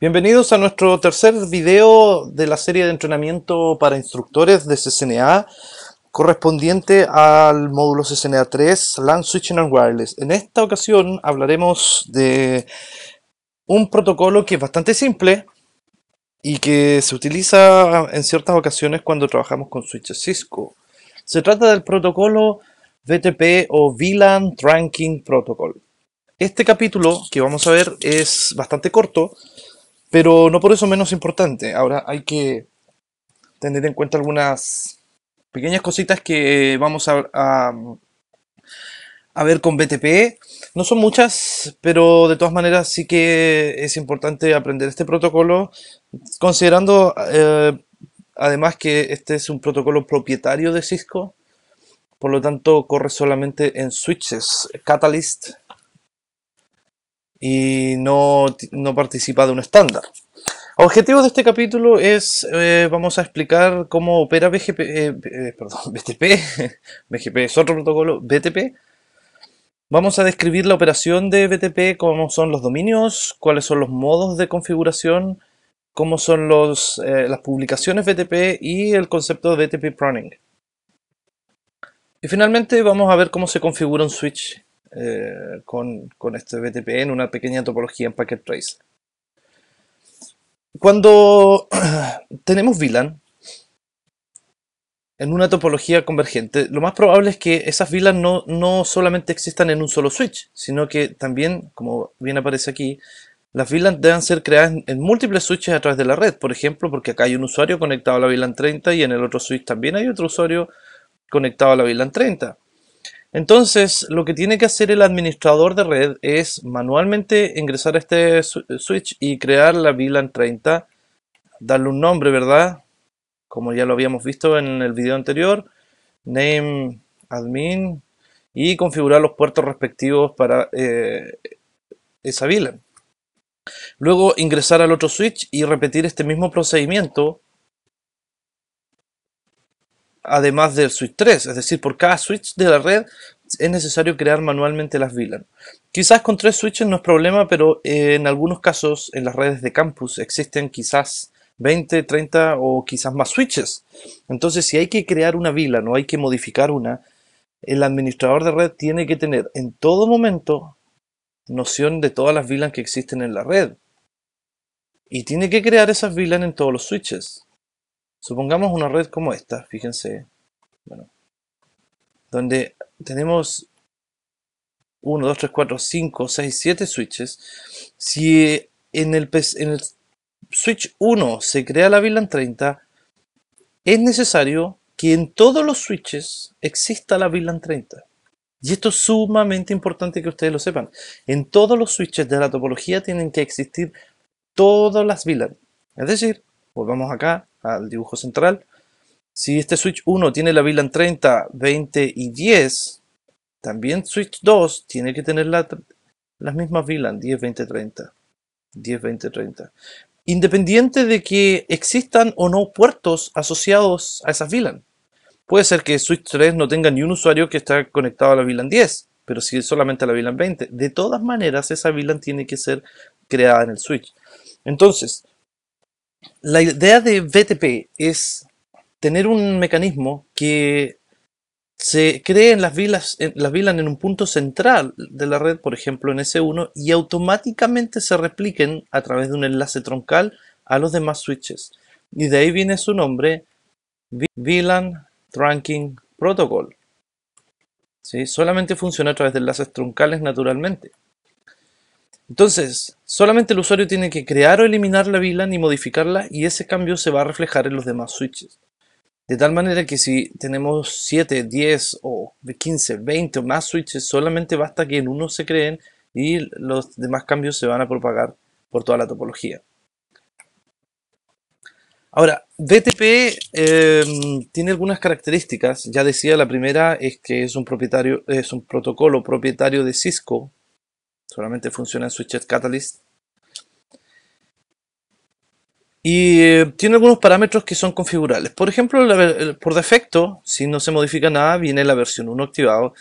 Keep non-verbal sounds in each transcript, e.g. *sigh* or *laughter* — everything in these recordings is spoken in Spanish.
Bienvenidos a nuestro tercer video de la serie de entrenamiento para instructores de CCNA correspondiente al módulo CCNA 3 LAN Switching and Wireless. En esta ocasión hablaremos de un protocolo que es bastante simple y que se utiliza en ciertas ocasiones cuando trabajamos con switches Cisco. Se trata del protocolo VTP o VLAN Trunking Protocol. Este capítulo que vamos a ver es bastante corto, pero no por eso menos importante. Ahora hay que tener en cuenta algunas pequeñas cositas que vamos a, a, ver con BTP. No son muchas, pero de todas maneras sí que es importante aprender este protocolo, considerando eh, además que este es un protocolo propietario de Cisco, por lo tanto corre solamente en switches Catalyst y no, participa de un estándar. Objetivo de este capítulo es, eh, vamos a explicar cómo opera BGP, eh, eh, perdón, *laughs* BTP, *laughs* BGP es otro protocolo, BTP. Vamos a describir la operación de BTP, cómo son los dominios, cuáles son los modos de configuración, cómo son los, las publicaciones BTP y el concepto de BTP pruning. Y finalmente vamos a ver cómo se configura un switch eh, con, este este en una pequeña topología en Packet Trace. Cuando *clears throat* tenemos VLAN en una topología convergente, lo más probable es que esas VLAN no, no solamente existan en un solo switch, sino que también, como bien aparece aquí, las VLAN deben ser creadas en múltiples switches a través de la red, por ejemplo, porque acá hay un usuario conectado a la VLAN 30 y en el otro switch también hay otro usuario conectado a la VLAN 30. Entonces, lo que tiene que hacer el administrador de red es manualmente ingresar a este switch y crear la VLAN 30, darle un nombre, ¿verdad? Como ya lo habíamos visto en el video anterior, name admin y configurar los puertos respectivos para eh, esa VLAN. Luego ingresar al otro switch y repetir este mismo procedimiento además del switch 3, es decir, por cada switch de la red es necesario crear manualmente las VLAN. Quizás con tres switches no es problema, pero eh, en algunos casos en las redes de campus existen quizás 20, 30 o quizás más switches. Entonces, si hay que crear una VLAN o hay que modificar una, el administrador de red tiene que tener en todo momento noción de todas las VLAN que existen en la red. Y tiene que crear esas VLAN en todos los switches. Supongamos una red como esta, fíjense, bueno, donde tenemos 1, 2, 3, 4, 5, 6, 7 switches. Si en el, en el switch 1 se crea la VLAN 30, es necesario que en todos los switches exista la VLAN 30. Y esto es sumamente importante que ustedes lo sepan. En todos los switches de la topología tienen que existir todas las VLAN. Es decir, volvamos acá, al dibujo central. Si este Switch 1 tiene la VLAN 30, 20 y 10, también Switch 2 tiene que tener las mismas VLAN 10, 20, 30. 10, 20, 30. Independiente de que existan o no puertos asociados a esas VLAN. Puede ser que Switch 3 no tenga ni un usuario que esté conectado a la VLAN 10, pero sí solamente a la VLAN 20. De todas maneras, esa VLAN tiene que ser creada en el Switch. Entonces, la idea de VTP es tener un mecanismo que se creen las vilas, las en un punto central de la red, por ejemplo en S1, y automáticamente se repliquen a través de un enlace troncal a los demás switches. Y de ahí viene su nombre, VLAN Trunking Protocol. ¿Sí? Solamente funciona a través de enlaces troncales naturalmente. Entonces, solamente el usuario tiene que crear o eliminar la VLAN y modificarla y ese cambio se va a reflejar en los demás switches. De tal manera que si tenemos 7, 10 o 15, 20 o más switches, solamente basta que en uno se creen y los demás cambios se van a propagar por toda la topología. Ahora, BTP em, tiene algunas características. Ya decía, la primera es que es un, propietario, es un protocolo propietario de Cisco, Solamente funciona en Switched Catalyst. Y eh, tiene algunos parámetros que son configurables. Por ejemplo, por defecto, si no se modifica nada, viene la versión 1 activado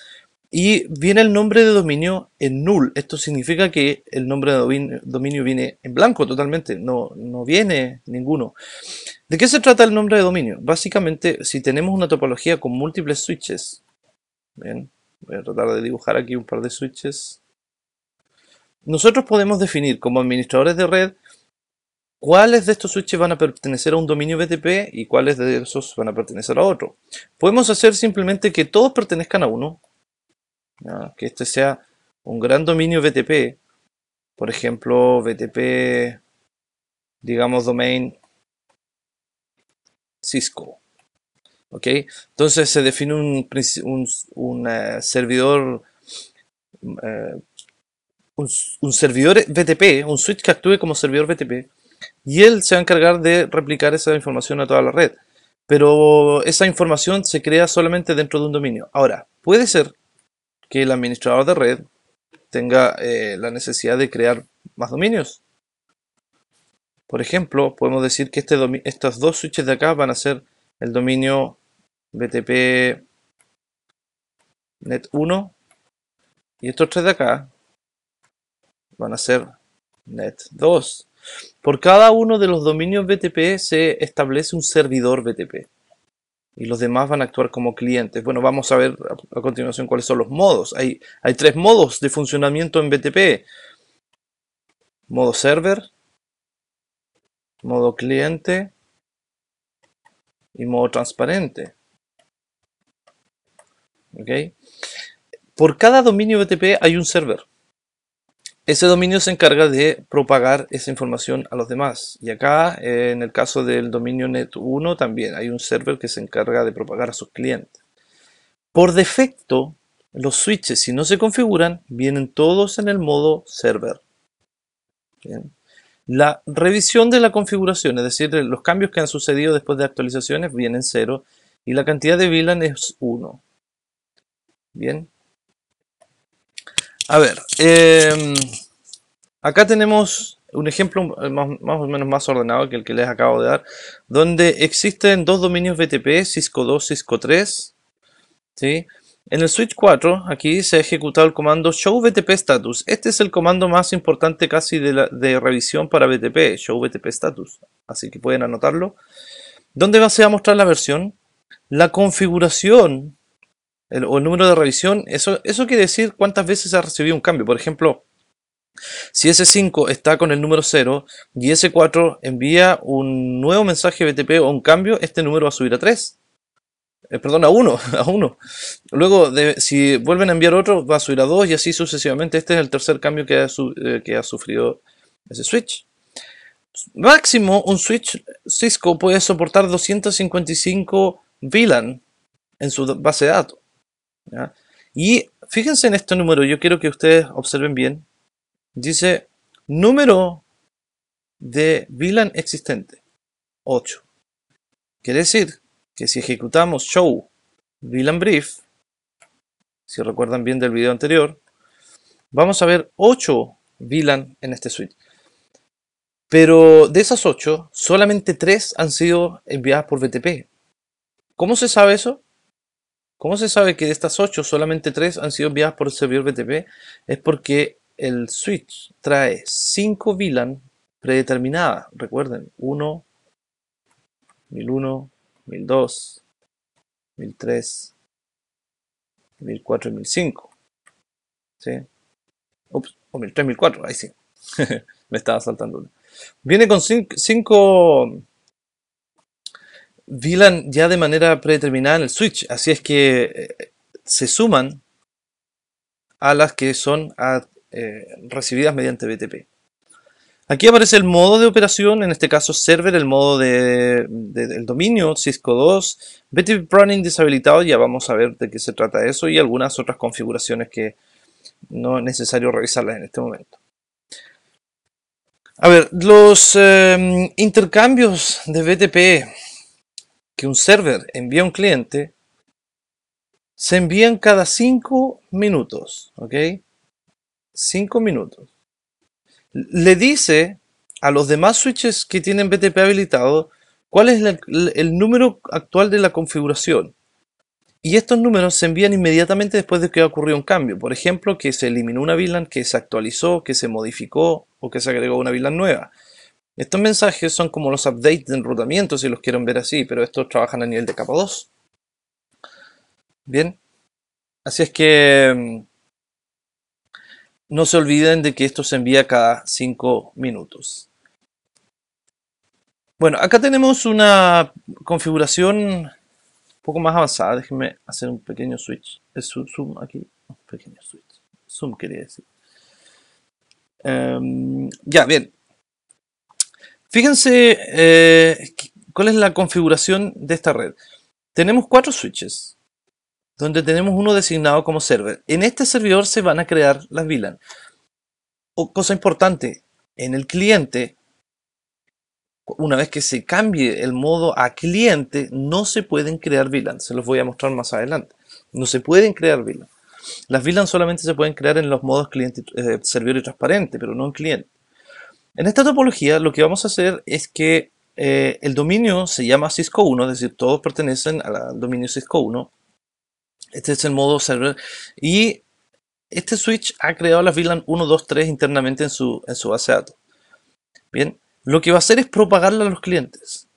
y viene el nombre de dominio en null. Esto significa que el nombre de dominio viene en blanco totalmente, no, no viene ninguno. ¿De qué se trata el nombre de dominio? Básicamente, si tenemos una topología con múltiples switches, voy a tratar de dibujar aquí un par de switches. Nosotros podemos definir como administradores de red cuáles de estos switches van a pertenecer a un dominio BTP y cuáles de esos van a pertenecer a otro. Podemos hacer simplemente que todos pertenezcan a uno, que este sea un gran dominio BTP, por ejemplo, BTP, digamos, domain Cisco. ¿Ok? Entonces se define un, un, eh, servidor eh, un, servidor BTP, un switch que actúe como servidor BTP, y él se va a encargar de replicar esa información a toda la red. Pero esa información se crea solamente dentro de un dominio. Ahora, puede ser que el administrador de red tenga eh, la necesidad de crear más dominios. Por ejemplo, podemos decir que este estos dos switches de acá van a ser el dominio BTP net 1 y estos tres de acá van a ser net 2. Por cada uno de los dominios BTP se establece un servidor BTP y los demás van a actuar como clientes. Bueno, vamos a ver a, continuación cuáles son los modos. Hay, hay tres modos de funcionamiento en BTP. Modo server, modo cliente y modo transparente. ¿Okay? Por cada dominio BTP hay un server. Ese dominio se encarga de propagar esa información a los demás. Y acá, eh, en el caso del dominio net1, también hay un server que se encarga de propagar a sus clientes. Por defecto, los switches, si no se configuran, vienen todos en el modo server. La revisión de la configuración, es decir, los cambios que han sucedido después de actualizaciones, vienen cero. Y la cantidad de VLAN es 1. Bien, a ver, em, acá tenemos un ejemplo eh, más, o menos más ordenado que el que les acabo de dar, donde existen dos dominios BTP, Cisco 2, Cisco 3. ¿sí? En el switch 4, aquí se ha ejecutado el comando show BTP status. Este es el comando más importante casi de, revisión para BTP, show BTP status. Así que pueden anotarlo. Donde va a mostrar la versión, la configuración o el número de revisión, eso, eso quiere decir cuántas veces ha recibido un cambio. Por ejemplo, si ese 5 está con el número 0 y ese 4 envía un nuevo mensaje BTP o un cambio, este número va a subir a 3. Eh, perdón, a 1, *laughs* a Luego, si vuelven a enviar otro, va a subir a 2 y así sucesivamente. Este es el tercer cambio que ha, eh, que ha sufrido ese switch. Máximo, un switch Cisco puede soportar 255 VLAN en su base de datos. Y fíjense en este número, yo quiero que ustedes observen bien. Dice número de VLAN existente, 8. Quiere decir que si ejecutamos show VLAN brief, si recuerdan bien del video anterior, vamos a ver 8 VLAN en este switch. Pero de esas 8, solamente 3 han sido enviadas por BTP. ¿Cómo se sabe eso? ¿Cómo se sabe que de estas 8 solamente 3 han sido enviadas por el servidor BTP? Es porque el switch trae 5 VLAN predeterminadas. Recuerden, 1, 1001, 1002, 1003, 1004 y 1005. ¿Sí? Ups, o 1003, 1004, ahí sí. *laughs* Me estaba saltando una. Viene con 5 Vilan ya de manera predeterminada en el Switch. Así es que eh, se suman a las que son eh, recibidas mediante BTP. Aquí aparece el modo de operación, en este caso server, el modo de, del dominio, Cisco 2, BTP Running deshabilitado, ya vamos a ver de qué se trata eso y algunas otras configuraciones que no es necesario revisarlas en este momento. A ver, los eh, intercambios de BTP que un server envía a un cliente se envían cada 5 minutos, ¿ok? 5 minutos. Le dice a los demás switches que tienen BTP habilitado cuál es el número actual de la configuración. Y estos números se envían inmediatamente después de que ocurrido un cambio. Por ejemplo, que se eliminó una VLAN, que se actualizó, que se modificó o que se agregó una VLAN nueva. Estos mensajes son como los updates de enrutamiento, si los quieren ver así, pero estos trabajan a nivel de capa 2. Bien, así es que mm, no se olviden de que esto se envía cada 5 minutos. Bueno, acá tenemos una configuración un poco más avanzada. Déjenme hacer un pequeño switch. Es un zoom aquí. Un pequeño switch. Zoom quería decir. Em, ya, bien. Fíjense eh, cuál es la configuración de esta red. Tenemos cuatro switches, donde tenemos uno designado como server. En este servidor se van a crear las VLAN. O, cosa importante, en el cliente, una vez que se cambie el modo a cliente, no se pueden crear VLAN. Se los voy a mostrar más adelante. No se pueden crear VLAN. Las VLAN solamente se pueden crear en los modos cliente, eh, servidor y transparente, pero no en cliente. En esta topología lo que vamos a hacer es que eh, el dominio se llama Cisco 1, es decir, todos pertenecen al dominio Cisco 1. Este es el modo server y este switch ha creado las VLAN 1, 2, 3 internamente en su base de datos. Bien, lo que va a hacer es propagarla a los clientes.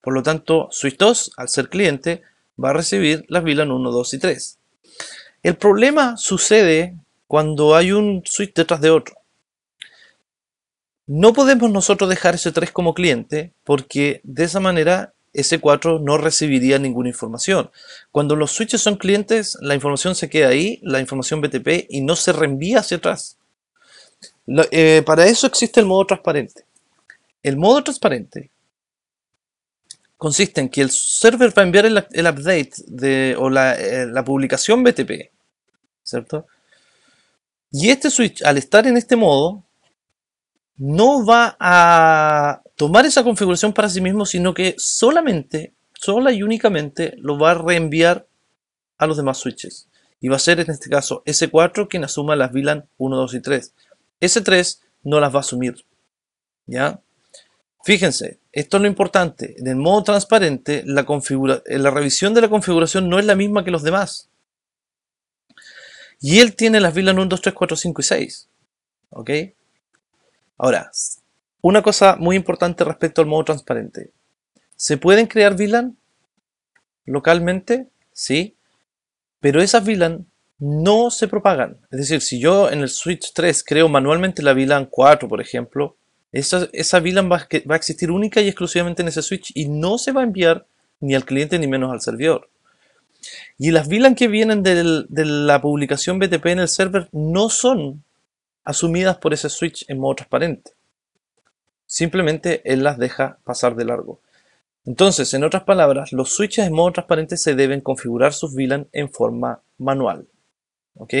Por lo tanto, switch 2, al ser cliente, va a recibir las VLAN 1, 2 y 3. El problema sucede cuando hay un switch detrás de otro. No podemos nosotros dejar ese 3 como cliente porque de esa manera ese 4 no recibiría ninguna información. Cuando los switches son clientes, la información se queda ahí, la información BTP, y no se reenvía hacia atrás. Eh, para eso existe el modo transparente. El modo transparente consiste en que el server va a enviar el, update de, o la, eh, la publicación BTP, ¿cierto? Y este switch, al estar en este modo, no va a tomar esa configuración para sí mismo, sino que solamente, sola y únicamente lo va a reenviar a los demás switches. Y va a ser en este caso S4 quien asuma las VLAN 1, 2 y 3. S3 no las va a asumir. ¿Ya? Fíjense, esto es lo importante. En el modo transparente, la, la revisión de la configuración no es la misma que los demás. Y él tiene las VLAN 1, 2, 3, 4, 5 y 6. ¿Ok? Ahora, una cosa muy importante respecto al modo transparente. ¿Se pueden crear VLAN localmente? Sí. Pero esas VLAN no se propagan. Es decir, si yo en el switch 3 creo manualmente la VLAN 4, por ejemplo, esa, VLAN va, a existir única y exclusivamente en ese switch y no se va a enviar ni al cliente ni menos al servidor. Y las VLAN que vienen de la publicación BTP en el server no son asumidas por ese switch en modo transparente. Simplemente él las deja pasar de largo. Entonces, en otras palabras, los switches en modo transparente se deben configurar sus VLAN en forma manual. ¿Ok?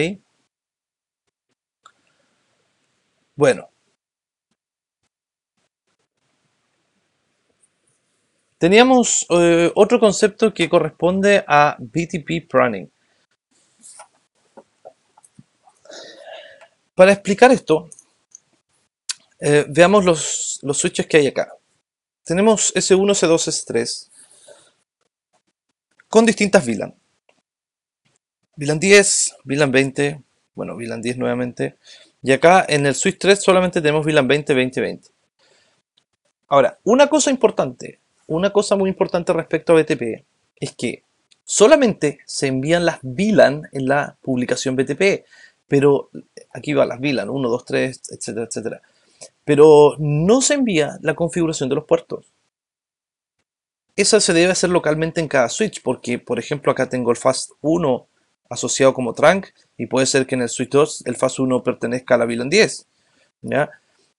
Bueno. Teníamos eh, otro concepto que corresponde a BTP Planning. Para explicar esto, eh, veamos los, los switches que hay acá. Tenemos S1, S2, S3 con distintas VLAN. VLAN 10, VLAN 20, bueno, VLAN 10 nuevamente. Y acá en el Switch 3 solamente tenemos VLAN 20, 20, 20. Ahora, una cosa importante, una cosa muy importante respecto a BTP es que solamente se envían las VLAN en la publicación BTP, pero aquí va las VLAN, 1, 2, 3, etcétera, etcétera. Pero no se envía la configuración de los puertos. Esa se debe hacer localmente en cada switch, porque por ejemplo acá tengo el FAST1 asociado como trunk y puede ser que en el switch 2 el FAST1 pertenezca a la VLAN 10.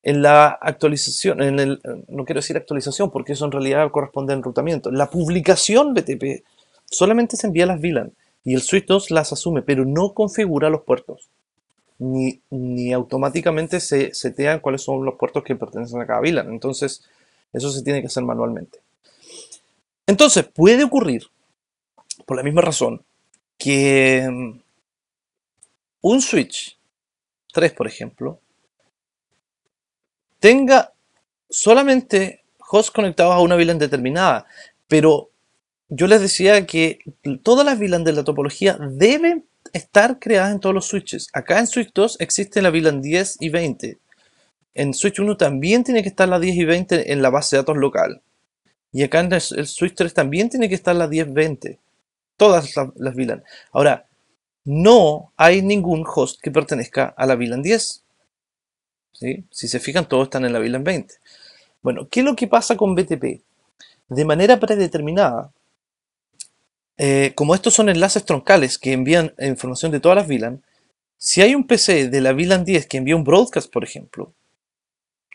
En la actualización, en el, no quiero decir actualización porque eso en realidad corresponde al enrutamiento, la publicación BTP solamente se envía las VLAN y el switch 2 las asume, pero no configura los puertos ni, automáticamente se setean cuáles son los puertos que pertenecen a cada VLAN. Entonces, eso se tiene que hacer manualmente. Entonces, puede ocurrir, por la misma razón, que mm, un switch 3, por ejemplo, tenga solamente hosts conectados a una VLAN determinada, pero yo les decía que todas las VLAN de la topología deben estar creadas en todos los switches. Acá en Switch 2 existe la VLAN 10 y 20. En Switch 1 también tiene que estar la 10 y 20 en la base de datos local. Y acá en el Switch 3 también tiene que estar la 20, Todas las, las VLAN. Ahora, no hay ningún host que pertenezca a la VLAN 10. Si se fijan, todos están en la VLAN 20. Bueno, ¿qué es lo que pasa con BTP? De manera predeterminada, eh, como estos son enlaces troncales que envían información de todas las VLAN, si hay un PC de la VLAN 10 que envía un broadcast, por ejemplo,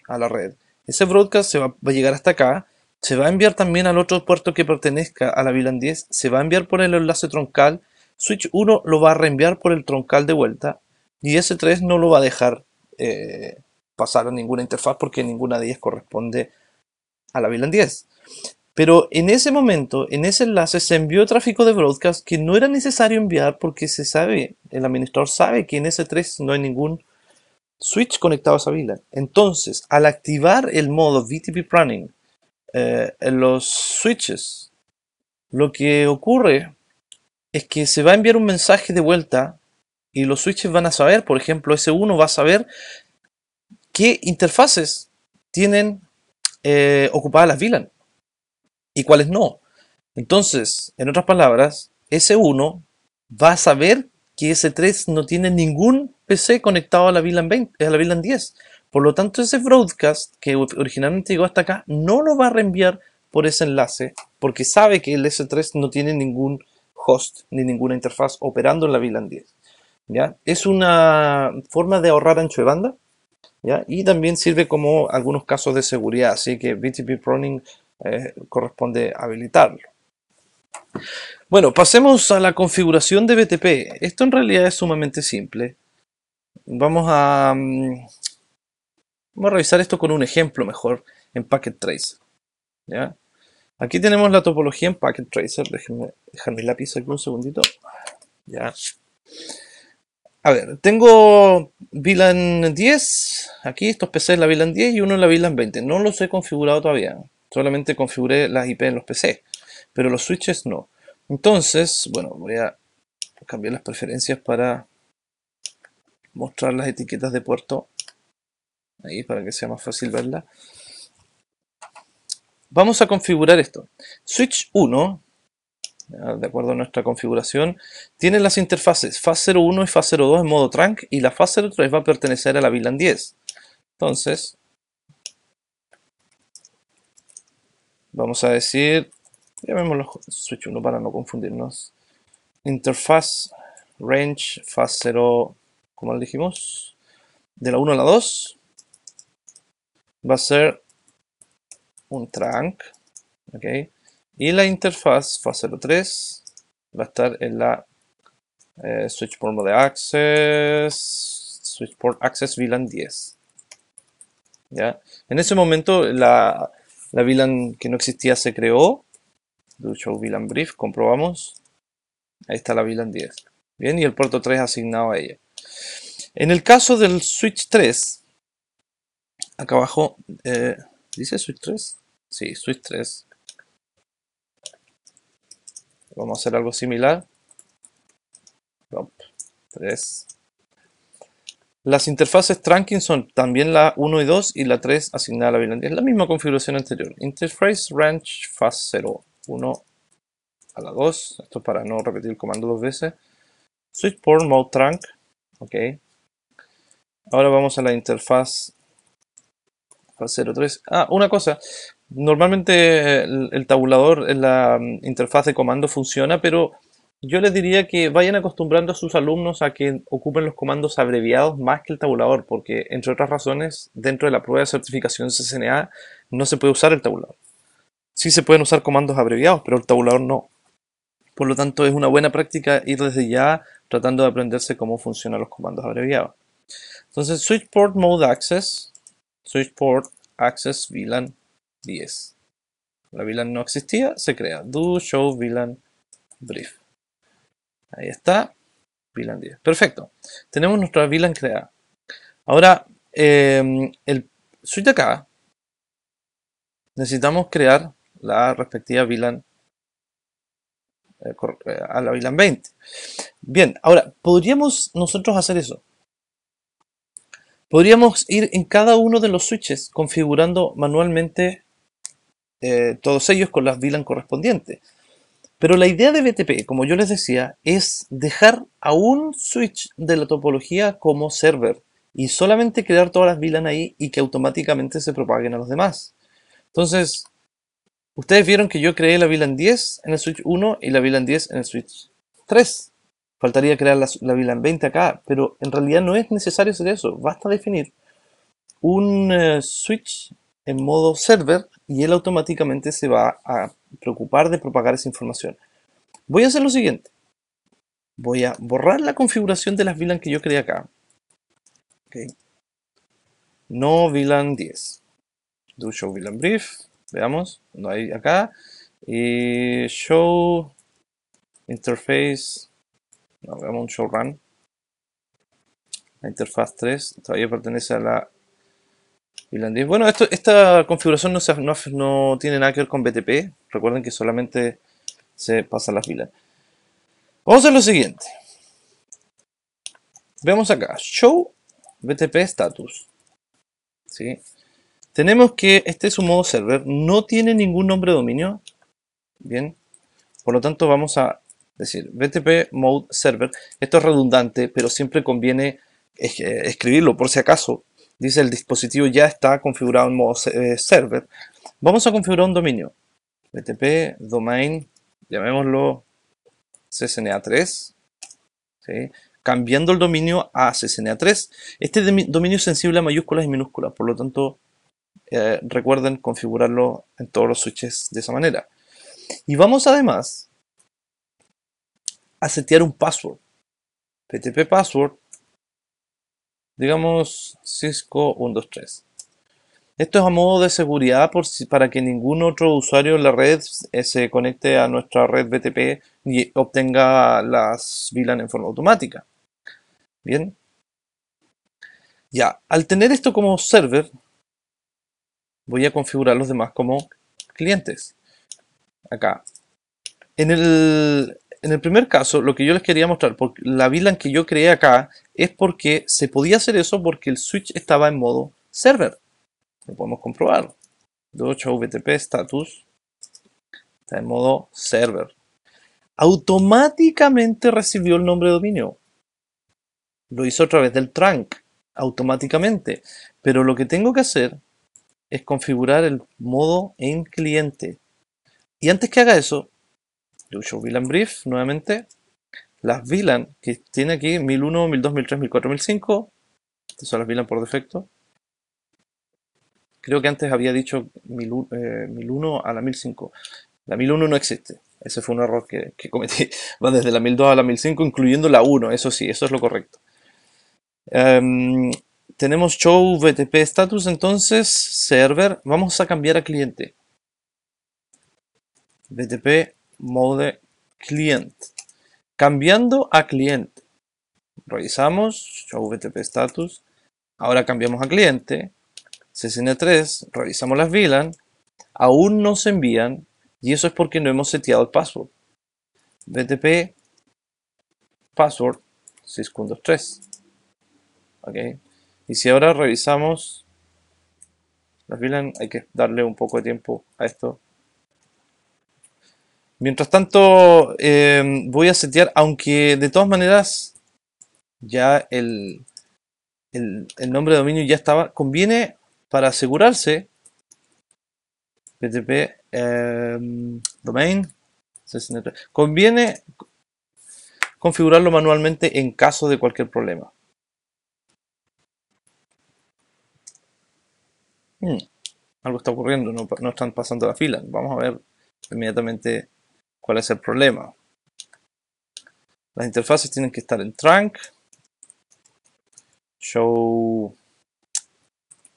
a la red, ese broadcast se va, a llegar hasta acá, se va a enviar también al otro puerto que pertenezca a la VLAN 10, se va a enviar por el enlace troncal, switch 1 lo va a reenviar por el troncal de vuelta y S3 no lo va a dejar eh, pasar a ninguna interfaz porque ninguna de ellas corresponde a la VLAN 10. Pero en ese momento, en ese enlace, se envió tráfico de broadcast que no era necesario enviar porque se sabe, el administrador sabe que en ese 3 no hay ningún switch conectado a esa VLAN. Entonces, al activar el modo VTP Running eh, en los switches, lo que ocurre es que se va a enviar un mensaje de vuelta y los switches van a saber, por ejemplo, S1 va a saber qué interfaces tienen eh, ocupadas las VLAN y cuáles no. Entonces, en otras palabras, ese 1 va a saber que ese 3 no tiene ningún PC conectado a la VLAN 20, a la VLAN 10. Por lo tanto, ese broadcast que originalmente llegó hasta acá no lo va a reenviar por ese enlace porque sabe que el S3 no tiene ningún host ni ninguna interfaz operando en la VLAN 10. ¿ya? Es una forma de ahorrar ancho de banda y también sirve como algunos casos de seguridad. Así que BTP Proning eh, corresponde habilitarlo. Bueno, pasemos a la configuración de BTP. Esto en realidad es sumamente simple. Vamos a, mm, vamos a revisar esto con un ejemplo mejor en Packet Tracer. Aquí tenemos la topología en Packet Tracer. Déjenme dejar mi lápiz aquí un segundito. Ya. A ver, tengo VLAN 10. Aquí estos PCs la VLAN 10 y uno en la VLAN 20. No los he configurado todavía. Solamente configuré las IP en los PC, pero los switches no. Entonces, bueno, voy a cambiar las preferencias para mostrar las etiquetas de puerto. Ahí para que sea más fácil verla. Vamos a configurar esto. Switch 1 de acuerdo a nuestra configuración, tiene las interfaces fa 01 y fa 02 en modo trunk y la fa 03 va a pertenecer a la VLAN 10. Entonces, Vamos a decir, llamémoslo switch 1 para no confundirnos. Interfaz range fase 0, como le dijimos, de la 1 a la 2 va a ser un trunk, ¿ok? Y la interfaz 0, 03 va a estar en la eh, switch port mode access, switch port access VLAN 10. ¿Ya? En ese momento la la VLAN que no existía se creó. Do show VLAN brief, comprobamos. Ahí está la VLAN 10. Bien, y el puerto 3 asignado a ella. En el caso del switch 3, acá abajo, eh, ¿dice switch 3? Sí, switch 3. Vamos a hacer algo similar. 3. Las interfaces trunking son también la 1 y 2 y la 3 asignada a la violencia. Es la misma configuración anterior. Interface range fase 0, 1 a la 2. Esto para no repetir el comando dos veces. Switchport, mode trunk. Ok. Ahora vamos a la interfaz 0, 3. Ah, una cosa. Normalmente el, el tabulador en la mm, interfaz de comando funciona, pero yo les diría que vayan acostumbrando a sus alumnos a que ocupen los comandos abreviados más que el tabulador, porque entre otras razones, dentro de la prueba de certificación CCNA no se puede usar el tabulador. Sí se pueden usar comandos abreviados, pero el tabulador no. Por lo tanto, es una buena práctica ir desde ya tratando de aprenderse cómo funcionan los comandos abreviados. Entonces, switchport mode access, switchport access VLAN 10. La VLAN no existía, se crea do show VLAN brief. Ahí está. VLAN 10. Perfecto. Tenemos nuestra VLAN creada. Ahora, em, el switch acá. Necesitamos crear la respectiva VLAN eh, eh, a la VLAN 20. Bien, ahora, ¿podríamos nosotros hacer eso? Podríamos ir en cada uno de los switches configurando manualmente eh, todos ellos con las VLAN correspondientes. Pero la idea de BTP, como yo les decía, es dejar a un switch de la topología como server y solamente crear todas las VLAN ahí y que automáticamente se propaguen a los demás. Entonces, ustedes vieron que yo creé la VLAN 10 en el switch 1 y la VLAN 10 en el switch 3. Faltaría crear la, VLAN 20 acá, pero en realidad no es necesario hacer eso. Basta definir un eh, switch en modo server y él automáticamente se va a preocupar de propagar esa información. Voy a hacer lo siguiente. Voy a borrar la configuración de las VLAN que yo creé acá. No VLAN 10. Do show VLAN brief. Veamos. No hay acá. Y show interface. No, veamos un show run. La interfaz 3 todavía pertenece a la bueno, esta configuración no, tiene nada que ver con BTP. Recuerden que solamente se pasan las filas. Vamos a hacer lo siguiente. Vemos acá, show BTP status. Tenemos que este es un modo server, no tiene ningún nombre de dominio. Bien, por lo tanto vamos a decir BTP mode server. Esto es redundante, pero siempre conviene eh, escribirlo por si acaso dice el dispositivo ya está configurado en modo eh, server. Vamos a configurar un dominio. PTP domain, llamémoslo csna 3 Cambiando el dominio a csna 3 Este dominio es sensible a mayúsculas y minúsculas, por lo tanto eh, recuerden configurarlo en todos los switches de esa manera. Y vamos además a setear un password. PTP password digamos Cisco 123. Esto es a modo de seguridad por si, para que ningún otro usuario en la red eh, se conecte a nuestra red BTP y obtenga las VLAN en forma automática. Bien. Ya, al tener esto como server, voy a configurar los demás como clientes. Acá. En el, en el primer caso, lo que yo les quería mostrar, porque la VLAN que yo creé acá es porque se podía hacer eso porque el switch estaba en modo server. Lo podemos comprobar. 28VTP status está en modo server. Automáticamente recibió el nombre de dominio. Lo hizo a través del trunk, automáticamente. Pero lo que tengo que hacer es configurar el modo en cliente. Y antes que haga eso, yo show VLAN brief nuevamente. Las VLAN que tiene aquí 1001, 1002, 1003, 1004, 1005. Estas son las VLAN por defecto. Creo que antes había dicho 1001, eh, a la 1005. La 1001 no existe. Ese fue un error que, cometí. *laughs* Va desde la 1002 a la 1005, incluyendo la 1. Eso sí, eso es lo correcto. Em, tenemos show VTP status, entonces server. Vamos a cambiar a cliente. VTP mode client. Cambiando a cliente. Revisamos, show vtp status. Ahora cambiamos a cliente. CCN3, revisamos las VLAN. Aún no se envían y eso es porque no hemos seteado el password. vtp password 6.3. Ok. Y si ahora revisamos las VLAN, hay que darle un poco de tiempo a esto Mientras tanto, eh, voy a setear, aunque de todas maneras, ya el, el, nombre de dominio ya estaba. Conviene para asegurarse. PTP em, domain. Conviene configurarlo manualmente en caso de cualquier problema. Hmm, algo está ocurriendo, no, no están pasando la fila. Vamos a ver inmediatamente ¿Cuál es el problema? Las interfaces tienen que estar en trunk. Show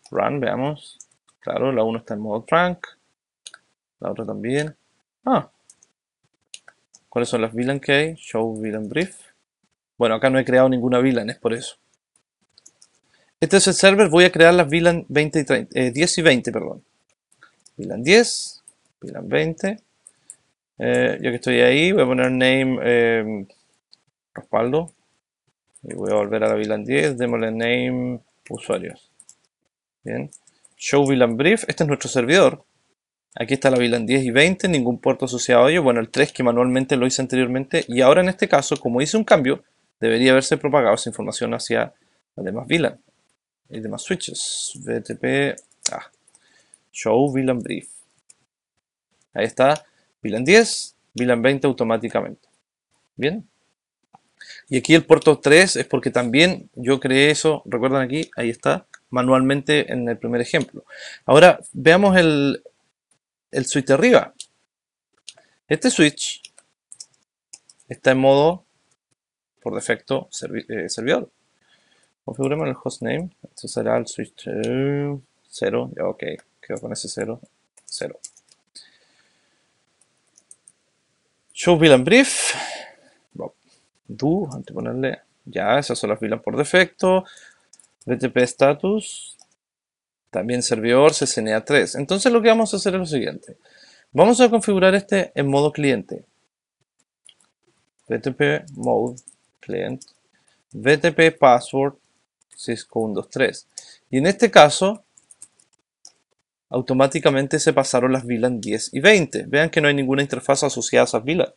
run, veamos. Claro, la uno está en modo trunk. La otra también. Ah. ¿Cuáles son las VLAN que hay? Show VLAN brief. Bueno, acá no he creado ninguna VLAN, es por eso. Este es el server, voy a crear las VLAN 10 y 20, eh, perdón. VLAN 10, VLAN 20. Eh, yo que estoy ahí, voy a poner name respaldo. Eh, y voy a volver a la VLAN 10. Démosle name usuarios. Bien. Show VLAN Brief. Este es nuestro servidor. Aquí está la VLAN 10 y 20. Ningún puerto asociado a ello. Bueno, el 3 que manualmente lo hice anteriormente. Y ahora en este caso, como hice un cambio, debería haberse propagado esa información hacia las demás VLAN. Y demás switches. VTP ah, Show VLAN Brief. Ahí está. VLAN 10, VLAN 20 automáticamente. Bien. Y aquí el puerto 3 es porque también yo creé eso, recuerdan aquí, ahí está, manualmente en el primer ejemplo. Ahora veamos el, switch de arriba. Este switch está en modo, por defecto, eh, servidor. Configuremos el hostname. Este será el switch 0. Eh, ok, quedo con ese 0. 0. Show VLAN Brief. Do, ponerle Ya, esas son las VLAN por defecto. VTP Status. También servidor CCNA3. Entonces lo que vamos a hacer es lo siguiente. Vamos a configurar este en modo cliente. VTP Mode Client. VTP Password Cisco 123. Y en este caso automáticamente se pasaron las VLAN 10 y 20. Vean que no hay ninguna interfaz asociada a esas VLAN.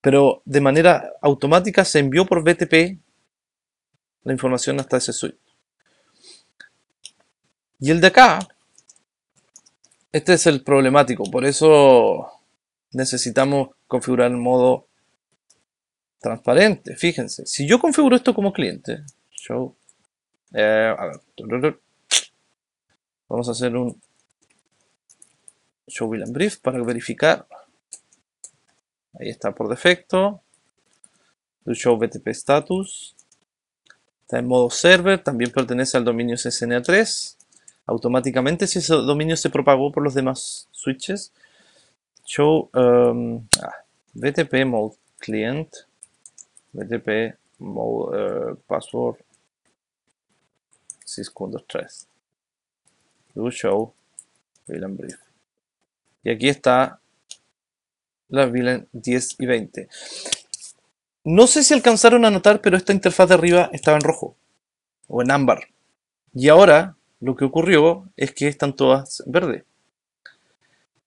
Pero de manera automática se envió por BTP la información hasta ese switch. Y el de acá, este es el problemático, por eso necesitamos configurar el modo transparente. Fíjense, si yo configuro esto como cliente, show, eh, a ver, Vamos a hacer un show and brief para verificar. Ahí está por defecto. show BTP status. Está en modo server, también pertenece al dominio ssna 3 Automáticamente, si ese dominio se propagó por los demás switches, show um, ah, BTP mode client, Vtp mode eh, password password 3 y aquí está la Villain 10 y 20. No sé si alcanzaron a notar, pero esta interfaz de arriba estaba en rojo o en ámbar. Y ahora lo que ocurrió es que están todas verdes.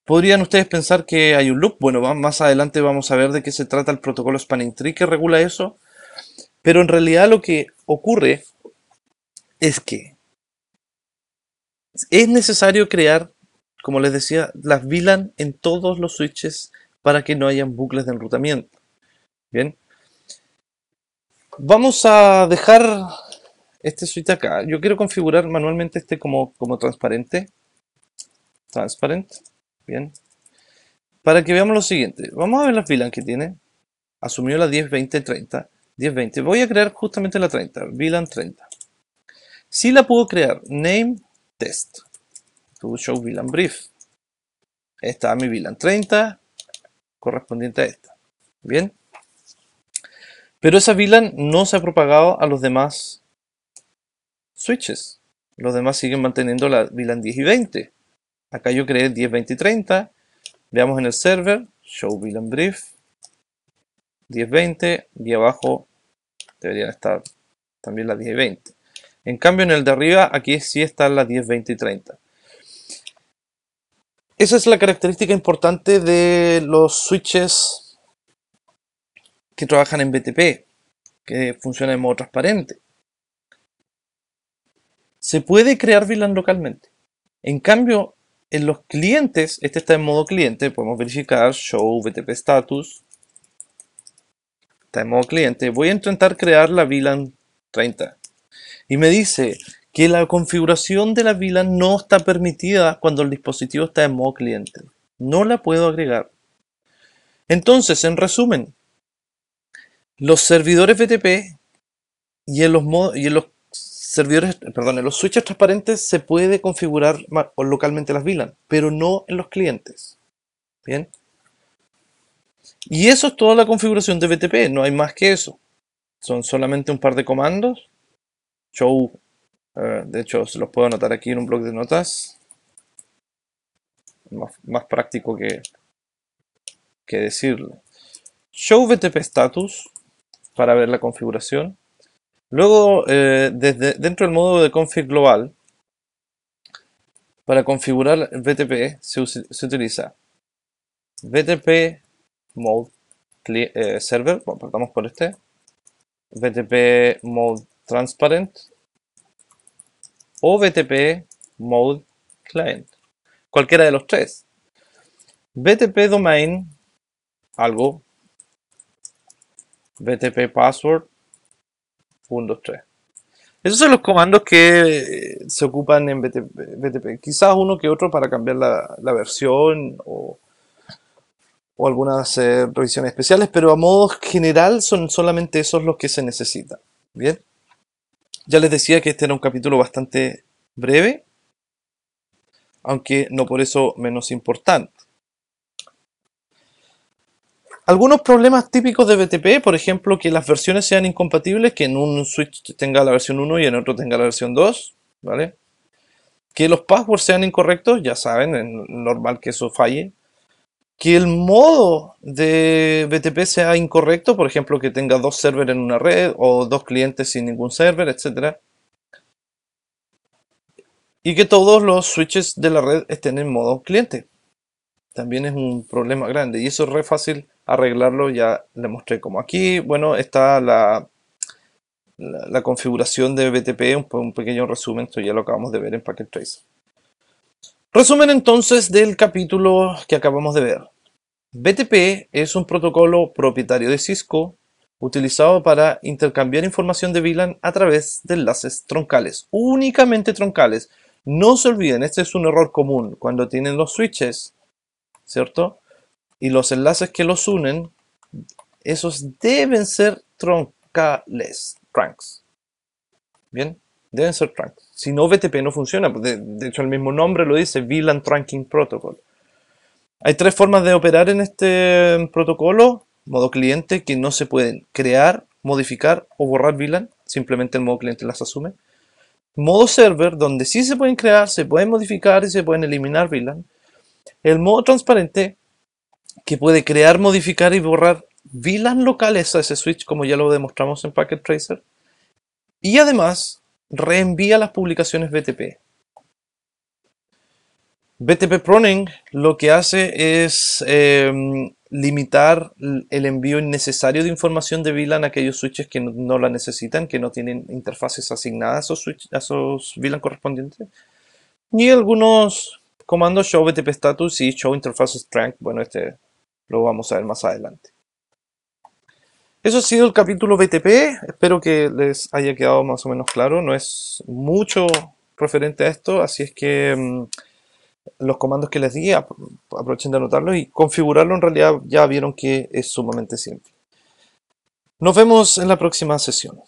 Podrían ustedes pensar que hay un loop. Bueno, más adelante vamos a ver de qué se trata el protocolo Spanning Tree que regula eso. Pero en realidad lo que ocurre es que es necesario crear, como les decía, las VLAN en todos los switches para que no hayan bucles de enrutamiento. Bien. Vamos a dejar este switch acá. Yo quiero configurar manualmente este como, como transparente. Bien. Para que veamos lo siguiente. Vamos a ver las VLAN que tiene. Asumió la 10, 20, 30. 10, 20. Voy a crear justamente la 30. VLAN 30. Si la puedo crear. Name test. To show VLAN brief. Esta es mi VLAN 30 correspondiente a esta. Bien. Pero esa VLAN no se ha propagado a los demás switches. Los demás siguen manteniendo la VLAN 10 y 20. Acá yo creé 10, 20 y 30. Veamos en el server, show VLAN brief, 10, 20 y abajo deberían estar también las 10 y 20. En cambio, en el de arriba, aquí sí está la 10, 20 y 30. Esa es la característica importante de los switches que trabajan en BTP, que funcionan en modo transparente. Se puede crear VLAN localmente. En cambio, en los clientes, este está en modo cliente, podemos verificar show BTP status. Está en modo cliente. Voy a intentar crear la VLAN 30. Y me dice que la configuración de las VLAN no está permitida cuando el dispositivo está en modo cliente. No la puedo agregar. Entonces, en resumen, los servidores VTP y en los, y en los servidores, perdón, en los switches transparentes se puede configurar localmente las VLAN, pero no en los clientes. Bien. Y eso es toda la configuración de VTP. no hay más que eso. Son solamente un par de comandos show. de hecho, se los puedo anotar aquí en un blog de notas. Más, práctico que, que decirle. Show VTP status para ver la configuración. Luego, eh, desde, dentro del modo de config global, para configurar VTP se, utiliza VTP mode eh, server, vamos por este, VTP mode transparent o BTP mode client. Cualquiera de los tres. BTP domain, algo. BTP password, 1, 3. Esos son los comandos que eh, se ocupan en BTP. Quizás uno que otro para cambiar la, versión o, algunas eh, revisiones especiales, pero a modo general son solamente esos los que se necesitan. Bien. Ya les decía que este era un capítulo bastante breve, aunque no por eso menos importante. Algunos problemas típicos de BTP, por ejemplo, que las versiones sean incompatibles, que en un switch tenga la versión 1 y en otro tenga la versión 2, ¿vale? Que los passwords sean incorrectos, ya saben, es normal que eso falle que el modo de BTP sea incorrecto, por ejemplo, que tenga dos servers en una red o dos clientes sin ningún server, etc. Y que todos los switches de la red estén en modo cliente. También es un problema grande y eso es re fácil arreglarlo. Ya le mostré como aquí. Bueno, está la, la, configuración de BTP, un, un pequeño resumen, esto ya lo acabamos de ver en Packet Trace. Resumen entonces del capítulo que acabamos de ver. BTP es un protocolo propietario de Cisco utilizado para intercambiar información de VLAN a través de enlaces troncales, únicamente troncales. No se olviden, este es un error común cuando tienen los switches, ¿cierto? Y los enlaces que los unen, esos deben ser troncales, trunks. Bien, deben ser trunks. Si no, BTP no funciona. Pues, de, hecho, el mismo nombre lo dice, VLAN Trunking Protocol. Hay tres formas de operar en este protocolo. Modo cliente, que no se pueden crear, modificar o borrar VLAN. Simplemente el modo cliente las asume. Modo server, donde sí se pueden crear, se pueden modificar y se pueden eliminar VLAN. El modo transparente, que puede crear, modificar y borrar VLAN locales a ese switch, como ya lo demostramos en Packet Tracer. Y además, reenvía las publicaciones BTP. BTP Proning lo que hace es em, limitar el envío innecesario de información de VLAN a aquellos switches que no, la necesitan, que no tienen interfaces asignadas a esos, VLAN correspondientes. Y algunos comandos show BTP status y show interfaces trunk. Bueno, este lo vamos a ver más adelante. Eso ha sido el capítulo BTP. Espero que les haya quedado más o menos claro. No es mucho referente a esto, así es que mm, los comandos que les di, aprovechen de anotarlos y configurarlo. En realidad ya vieron que es sumamente simple. Nos vemos en la próxima sesión.